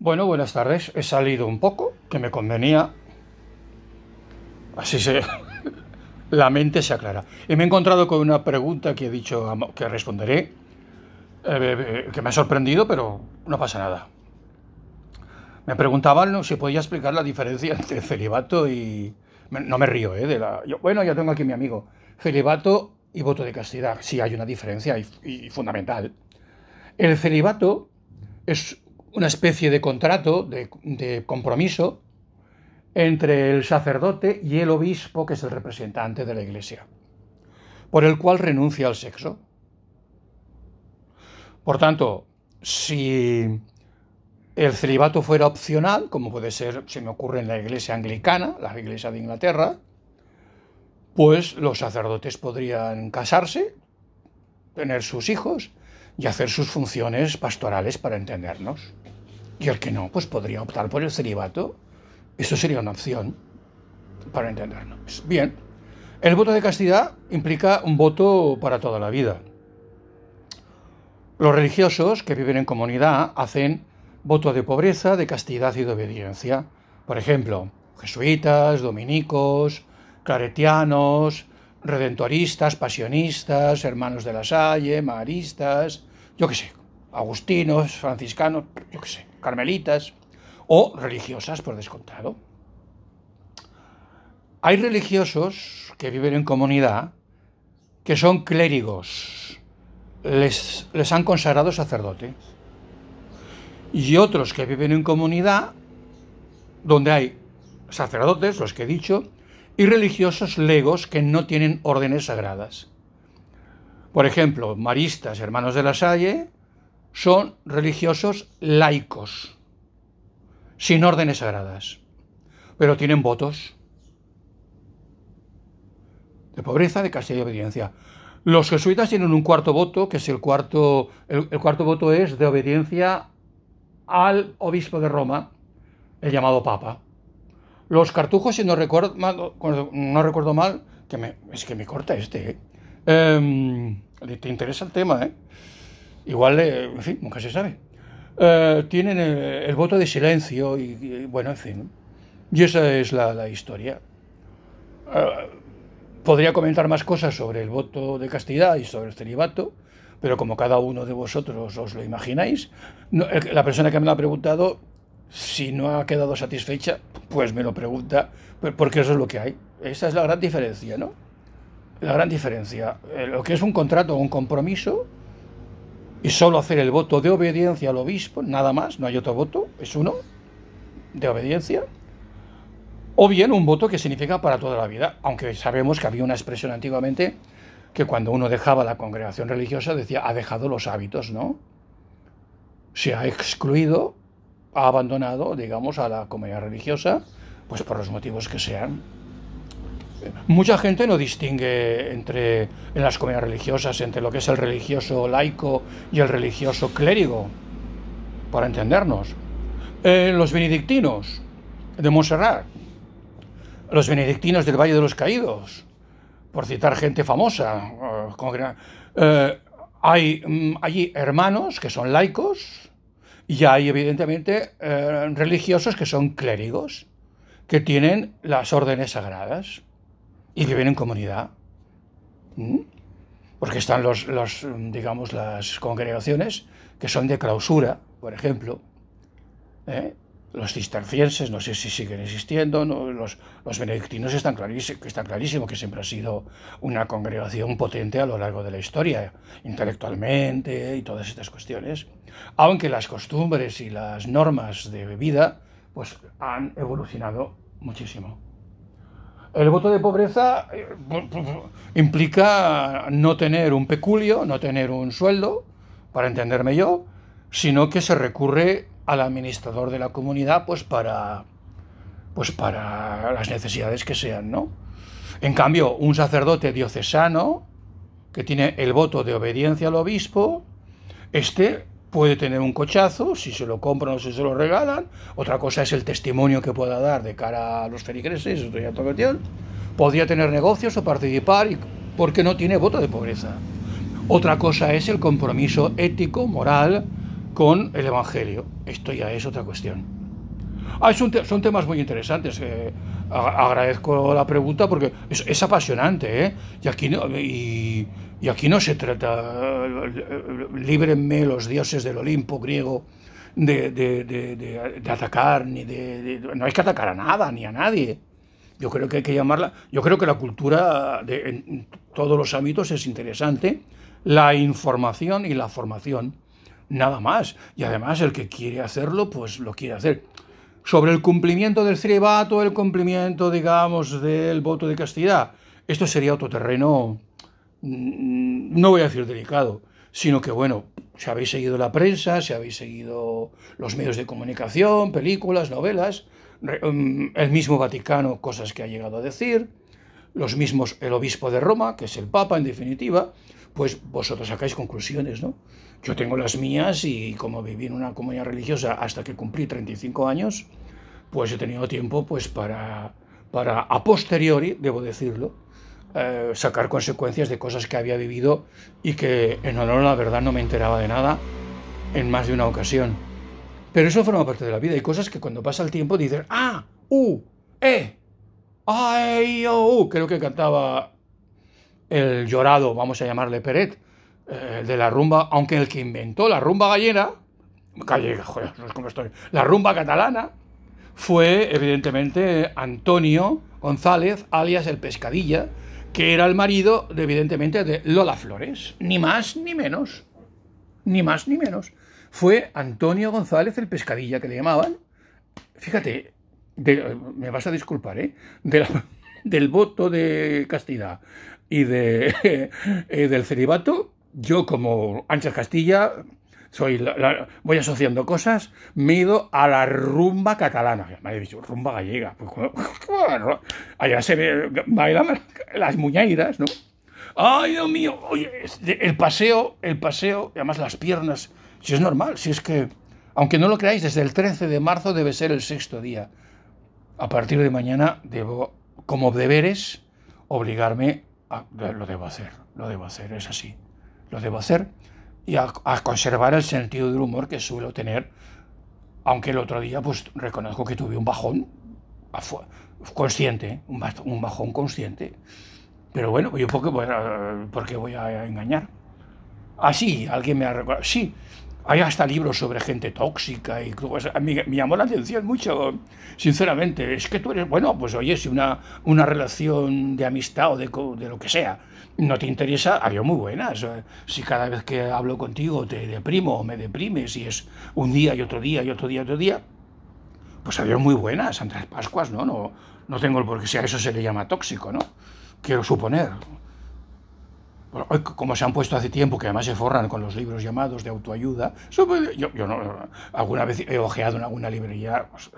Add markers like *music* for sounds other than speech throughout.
Bueno, buenas tardes. He salido un poco, que me convenía. Así se. *laughs* La mente se aclara. Y me he encontrado con una pregunta que he dicho que responderé, eh, que me ha sorprendido, pero no pasa nada. Me preguntaban si podía explicar la diferencia entre celibato y. No me río, ¿eh? De bueno, ya tengo aquí a mi amigo. Celibato y voto de castidad. Sí, hay una diferencia y fundamental. El celibato es una especie de contrato, de, compromiso, entre el sacerdote y el obispo, que es el representante de la Iglesia, por el cual renuncia al sexo. Por tanto, si el celibato fuera opcional, como puede ser, se me ocurre en la Iglesia anglicana, la Iglesia de Inglaterra, pues los sacerdotes podrían casarse, tener sus hijos y hacer sus funciones pastorales para entendernos. Y el que no, pues podría optar por el celibato. Eso sería una opción para entendernos. Bien, el voto de castidad implica un voto para toda la vida. Los religiosos que viven en comunidad hacen voto de pobreza, de castidad y de obediencia. Por ejemplo, jesuitas, dominicos, claretianos, redentoristas, pasionistas, hermanos de la Salle, maristas, yo qué sé, agustinos, franciscanos, yo qué sé, carmelitas o religiosas, por descontado. Hay religiosos que viven en comunidad que son clérigos, les, les han consagrado sacerdotes. Y otros que viven en comunidad donde hay sacerdotes, los que he dicho, y religiosos legos que no tienen órdenes sagradas. Por ejemplo, maristas, hermanos de la Salle, son religiosos laicos, sin órdenes sagradas, pero tienen votos de pobreza, de castilla y obediencia. Los jesuitas tienen un cuarto voto, que es el cuarto, el, cuarto voto es de obediencia al obispo de Roma, el llamado Papa. Los cartujos, si no recuerdo mal, no recuerdo mal que me, es que me corta este, ¿eh? Em, te interesa el tema, ¿eh? Igual, eh, en fin, nunca se sabe. Eh, tienen eh, el, voto de silencio y, bueno, en fin. Y esa es la, historia. podría comentar más cosas sobre el voto de castidad y sobre el celibato, pero como cada uno de vosotros os lo imagináis, la persona que me lo ha preguntado, si no ha quedado satisfecha, pues me lo pregunta, porque eso es lo que hay. Esa es la gran diferencia, ¿no? la gran diferencia. Eh, lo que es un contrato o un compromiso y solo hacer el voto de obediencia al obispo, nada más, no hay otro voto, es uno de obediencia. O bien un voto que significa para toda la vida, aunque sabemos que había una expresión antiguamente que cuando uno dejaba la congregación religiosa decía ha dejado los hábitos, ¿no? Se ha excluido, ha abandonado, digamos, a la comunidad religiosa, pues por los motivos que sean mucha gente no distingue entre en las comunidades religiosas entre lo que es el religioso laico y el religioso clérigo, para entendernos. Eh, los benedictinos de Montserrat, los benedictinos del Valle de los Caídos, por citar gente famosa, eh, eh, mm, hay hermanos que son laicos y hay evidentemente religiosos que son clérigos, que tienen las órdenes sagradas y viven en comunidad. ¿Mm? Porque están los, digamos, las congregaciones que son de clausura, por ejemplo. ¿eh? Los cistercienses, no sé si siguen existiendo, los, benedictinos están clarísimo, clarísimo que siempre ha sido una congregación potente a lo largo de la historia, intelectualmente y todas estas cuestiones. Aunque las costumbres y las normas de vida pues, han evolucionado muchísimo. El voto de pobreza eh, implica no tener un peculio, no tener un sueldo, para entenderme yo, sino que se recurre al administrador de la comunidad pues para, pues para las necesidades que sean, ¿no? En cambio, un sacerdote diocesano que tiene el voto de obediencia al obispo, este puede tener un cochazo, si se lo compran o si se lo regalan. Otra cosa es el testimonio que pueda dar de cara a los feligreses, eso ya otra cuestión. Podría tener negocios o participar porque no tiene voto de pobreza. Otra cosa es el compromiso ético, moral con el Evangelio. Esto ya es otra cuestión. Ah, son, temas muy interesantes. Eh, agradezco la pregunta porque es, apasionante, eh, Y aquí no, y, aquí no se trata, eh, líbrenme los dioses del Olimpo griego de, de atacar, ni de, no hay que atacar a nada, ni a nadie. Yo creo que hay que llamarla, yo creo que la cultura en todos los ámbitos es interesante, la información y la formación nada más. Y además el que quiere hacerlo, pues lo quiere hacer sobre el cumplimiento del celibato, el cumplimiento, digamos, del voto de castidad. Esto sería otro terreno, mm, no voy a decir delicado, sino que, bueno, si habéis seguido la prensa, si habéis seguido los medios de comunicación, películas, novelas, mm, el mismo Vaticano, cosas que ha llegado a decir, los mismos, el obispo de Roma, que es el Papa en definitiva, pues vosotros sacáis conclusiones, ¿no? Yo tengo las mías y como viví en una comunidad religiosa hasta que cumplí 35 años, pues he tenido tiempo pues para, para a posteriori, debo decirlo, eh, sacar consecuencias de cosas que había vivido y que en honor a la verdad no me enteraba de nada en más de una ocasión. Pero eso forma parte de la vida. Hay cosas que cuando pasa el tiempo dices, ah, u, uh, eh, ay, oh, uh", creo que cantaba el llorado, vamos a llamarle Peret, eh, de la rumba, aunque el que inventó la rumba gallera, estoy, la rumba catalana, fue evidentemente Antonio González, alias el Pescadilla, que era el marido, evidentemente, de Lola Flores, ni más ni menos, ni más ni menos. Fue Antonio González el Pescadilla, que le llamaban, fíjate, me vas a disculpar, ¿eh? *laughs* del voto de castidad, y de, *laughs* del celibato, yo como Anchas Castilla soy voy asociando cosas, me he ido a la rumba catalana. Me he dicho, rumba gallega. Pues, bueno, *laughs* allá se ve, bailan las muñeiras, ¿no? ¡Ay, Dios mío! el paseo, el paseo, además las piernas, si es normal, si es que, aunque no lo creáis, desde el 13 de marzo debe ser el sexto día. A partir de mañana debo, como deberes, obligarme Ah, lo debo hacer, lo debo hacer, es así, lo debo hacer y a, conservar el sentido del humor que suelo tener, aunque el otro día pues reconozco que tuve un bajón consciente, un, bajón, consciente, pero bueno, yo porque voy a, porque voy a engañar. Ah, alguien me ha recordado. Sí, hay hasta libros sobre gente tóxica y me, me llamó la atención mucho, sinceramente. Es que tú eres, bueno, pues oye, si una, una relación de amistad o de, de lo que sea no te interesa, había muy buenas. Si cada vez que hablo contigo te deprimo o me deprimes y es un día y otro día y otro día y otro día, pues había muy buenas, Santas Pascuas, ¿no? No, no tengo el por qué sea, eso se le llama tóxico, ¿no? Quiero suponer como se han puesto hace tiempo, que además se forran con los libros llamados de autoayuda, yo, no, alguna vez he ojeado en alguna librería, pues,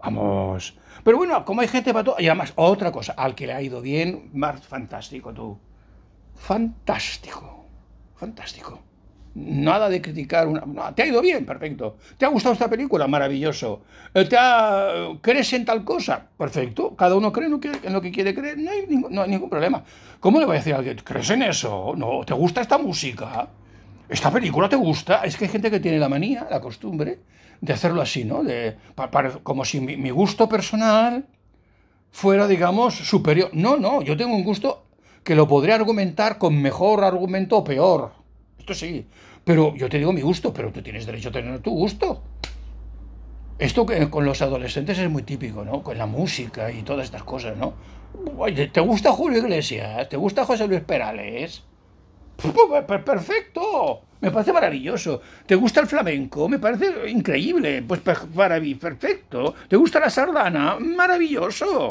vamos. Pero bueno, como hay gente para todo, y además otra cosa, al que le ha ido bien, más fantástico tú. Fantástico, fantástico. Nada de criticar. Una... ¿Te ha ido bien? Perfecto. ¿Te ha gustado esta película? Maravilloso. Eh, ¿Te ¿Crees en tal cosa? Perfecto. Cada uno cree en lo que quiere creer. No hay, ningún, problema. ¿Cómo le voy a decir a alguien, ¿crees en eso? No, ¿te gusta esta música? ¿Esta película te gusta? Es que hay gente que tiene la manía, la costumbre, de hacerlo así, ¿no? De, como si mi, mi gusto personal fuera, digamos, superior. No, no, yo tengo un gusto que lo podría argumentar con mejor argumento o peor esto sí. Pero yo te digo mi gusto, pero tú tienes derecho a tener tu gusto. Esto que con los adolescentes es muy típico, ¿no? Con la música y todas estas cosas, ¿no? ¿te gusta Julio Iglesias? ¿Te gusta José Luis Perales? Pues perfecto, me parece maravilloso. ¿Te gusta el flamenco? Me parece increíble, pues para mí, perfecto. ¿Te gusta la sardana? Maravilloso.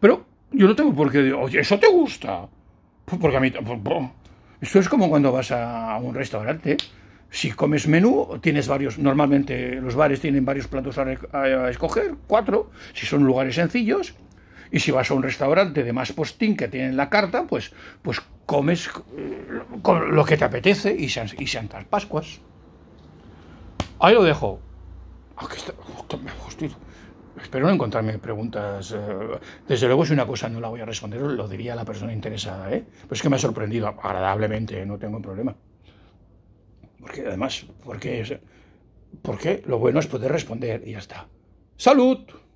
Pero yo no tengo por qué decir, oye, ¿eso te gusta? Pues porque a mí... Esto es como cuando vas a un restaurante. Si comes menú, tienes varios. Normalmente los bares tienen varios platos a, escoger, cuatro, si son lugares sencillos. Y si vas a un restaurante de más postín que tienen la carta, pues, pues comes eh, lo que te apetece y, y Santas Pascuas. Ahí lo dejo. Aquí ah, está. Oh, espero no encontrarme preguntas. Eh, desde luego, si una cosa no la voy a responder, lo diría a la persona interesada. ¿eh? Pero es que me ha sorprendido agradablemente, ¿eh? no tengo problema. Porque además, porque lo bueno es poder responder y ya está. ¡Salud!